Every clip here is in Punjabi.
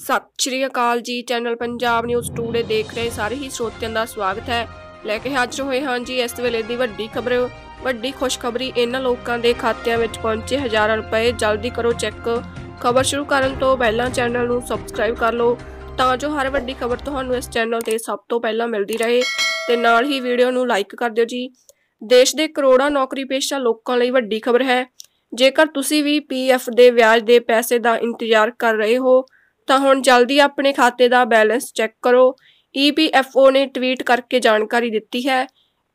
ਸਤਿ ਸ਼੍ਰੀ ਅਕਾਲ ਜੀ ਚੈਨਲ ਪੰਜਾਬ ਨਿਊਜ਼ ਟੂਡੇ ਦੇਖ ਰਹੇ ਸਾਰੇ ਹੀ ਸਰੋਤਿਆਂ ਦਾ ਸਵਾਗਤ ਹੈ ਲੈ ਕੇ ਹਾਜ਼ਰ ਹੋਏ ਹਾਂ ਜੀ ਇਸ ਵੇਲੇ ਦੀ ਵੱਡੀ ਖਬਰ ਵੱਡੀ ਖੁਸ਼ਖਬਰੀ ਇਹਨਾਂ ਲੋਕਾਂ ਦੇ ਖਾਤਿਆਂ ਵਿੱਚ ਪਹੁੰਚੇ ਹਜ਼ਾਰਾਂ ਰੁਪਏ ਜਲਦੀ ਕਰੋ ਚੈੱਕ ਖਬਰ ਸ਼ੁਰੂ ਕਰਨ ਤੋਂ ਪਹਿਲਾਂ ਚੈਨਲ ਨੂੰ ਸਬਸਕ੍ਰਾਈਬ ਕਰ ਲਓ ਤਾਂ ਜੋ ਹਰ ਵੱਡੀ ਖਬਰ ਤੁਹਾਨੂੰ ਇਸ ਚੈਨਲ ਤੇ ਸਭ ਤੋਂ ਪਹਿਲਾਂ ਮਿਲਦੀ ਰਹੇ ਤੇ ਨਾਲ ਹੀ ਵੀਡੀਓ ਨੂੰ ਲਾਈਕ ਕਰ ਦਿਓ ਜੀ ਦੇਸ਼ ਦੇ ਕਰੋੜਾਂ ਨੌਕਰੀ ਪੇਸ਼ਾ ਲੋਕਾਂ ਲਈ ਵੱਡੀ ਖਬਰ ਹੈ ਜੇਕਰ ਤੁਸੀਂ ਵੀ ਪੀਐਫ ਦੇ ਵਿਆਜ ਦੇ ਪੈਸੇ ਦਾ ਇੰਤਜ਼ਾਰ ਕਰ ਰਹੇ ਹੋ ਤਾਂ ਹੁਣ ਜਲਦੀ ਆਪਣੇ ਖਾਤੇ ਦਾ ਬੈਲੈਂਸ ਚੈੱਕ ਕਰੋ ਈਪੀਐਫਓ ਨੇ ਟਵੀਟ ਕਰਕੇ ਜਾਣਕਾਰੀ ਦਿੱਤੀ ਹੈ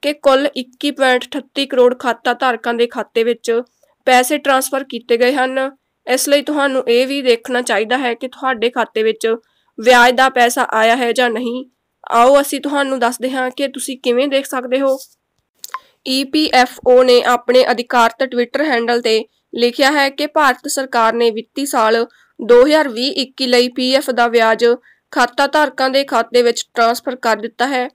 ਕਿ ਕੁੱਲ 21.38 ਕਰੋੜ ਖਾਤਾ ਧਾਰਕਾਂ ਦੇ ਖਾਤੇ ਵਿੱਚ ਪੈਸੇ ਟ੍ਰਾਂਸਫਰ ਕੀਤੇ ਗਏ ਹਨ ਇਸ ਲਈ ਤੁਹਾਨੂੰ ਇਹ ਵੀ ਦੇਖਣਾ ਚਾਹੀਦਾ ਹੈ ਕਿ ਤੁਹਾਡੇ ਖਾਤੇ ਵਿੱਚ ਵਿਆਜ ਦਾ ਪੈਸਾ ਆਇਆ ਹੈ ਜਾਂ ਨਹੀਂ ਆਓ ਅਸੀਂ ਤੁਹਾਨੂੰ ਦੱਸਦੇ ਹਾਂ ਕਿ ਤੁਸੀਂ ਕਿਵੇਂ ਦੇਖ ਸਕਦੇ ਹੋ ਈਪੀਐਫਓ ਨੇ ਆਪਣੇ ਅਧਿਕਾਰਤ ਟਵਿੱਟਰ ਹੈਂਡਲ ਤੇ ਲਿਖਿਆ ਹੈ ਕਿ ਭਾਰਤ ਸਰਕਾਰ ਨੇ ਵਿੱਤੀ ਸਾਲ 2020-21 ਲਈ ਪੀਐਫ ਦਾ ਵਿਆਜ ਖਾਤਾ ਧਾਰਕਾਂ ਦੇ ਖਾਤੇ ਵਿੱਚ ਟ੍ਰਾਂਸਫਰ ਕਰ ਦਿੱਤਾ ਹੈ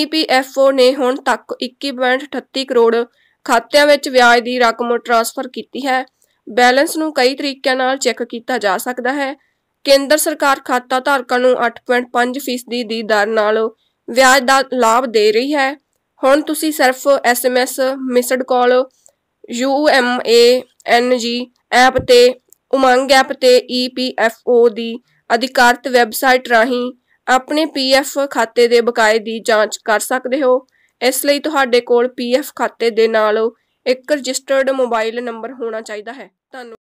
ਈਪੀਐਫਓ ਨੇ ਹੁਣ ਤੱਕ 21.38 ਕਰੋੜ ਖਾਤਿਆਂ ਵਿੱਚ ਵਿਆਜ ਦੀ ਰਕਮ ਟ੍ਰਾਂਸਫਰ ਕੀਤੀ ਹੈ ਬੈਲੈਂਸ ਨੂੰ ਕਈ ਤਰੀਕਿਆਂ ਨਾਲ ਚੈੱਕ ਕੀਤਾ ਜਾ ਸਕਦਾ ਹੈ ਕੇਂਦਰ ਸਰਕਾਰ ਖਾਤਾ ਧਾਰਕਾਂ ਨੂੰ 8.5% ਦੀ ਦਰ ਨਾਲ ਵਿਆਜ ਦਾ ਲਾਭ ਦੇ ਰਹੀ ਹੈ ਹੁਣ ਤੁਸੀਂ ਸਿਰਫ SMS missed call UMANG app ਤੇ ਉਮੰਗ ਐਪ ਤੇ ਈਪੀਐਫਓ ਦੀ ਅਧਿਕਾਰਤ ਵੈਬਸਾਈਟ ਰਾਹੀਂ ਆਪਣੇ ਪੀਐਫ ਖਾਤੇ ਦੇ ਬਕਾਏ ਦੀ ਜਾਂਚ ਕਰ ਸਕਦੇ ਹੋ ਇਸ ਲਈ ਤੁਹਾਡੇ ਕੋਲ ਪੀਐਫ ਖਾਤੇ ਦੇ ਨਾਲ ਇੱਕ ਰਜਿਸਟਰਡ ਮੋਬਾਈਲ ਨੰਬਰ ਹੋਣਾ ਚਾਹੀਦਾ ਹੈ ਧੰਨਵਾਦ